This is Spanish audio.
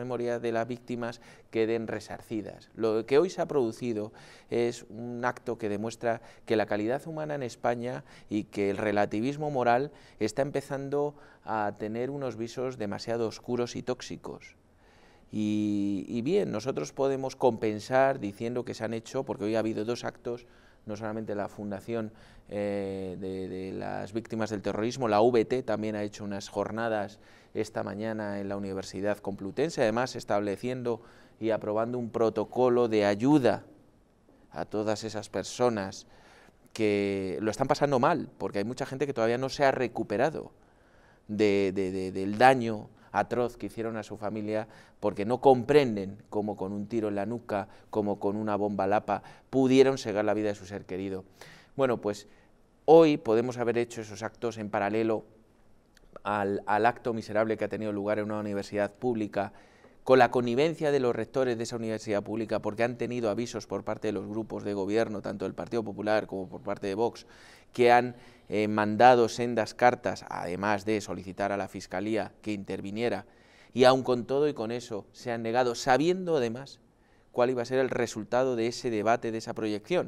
memoria de las víctimas queden resarcidas. Lo que hoy se ha producido es un acto que demuestra que la calidad humana en España y que el relativismo moral está empezando a tener unos visos demasiado oscuros y tóxicos. Y, bien, nosotros podemos compensar diciendo que se han hecho, porque hoy ha habido dos actos, no solamente la Fundación eh, de, las Víctimas del Terrorismo, la VT también ha hecho unas jornadas esta mañana en la Universidad Complutense, además estableciendo y aprobando un protocolo de ayuda a todas esas personas que lo están pasando mal, porque hay mucha gente que todavía no se ha recuperado del daño atroz que hicieron a su familia porque no comprenden cómo con un tiro en la nuca, como con una bomba lapa, pudieron cegar la vida de su ser querido. Bueno, pues hoy podemos haber hecho esos actos en paralelo al, al acto miserable que ha tenido lugar en una universidad pública con la connivencia de los rectores de esa universidad pública, porque han tenido avisos por parte de los grupos de gobierno, tanto del Partido Popular como por parte de Vox, que han he eh, mandado sendas cartas, además de solicitar a la Fiscalía que interviniera, y aun con todo y con eso se han negado, sabiendo además cuál iba a ser el resultado de ese debate, de esa proyección.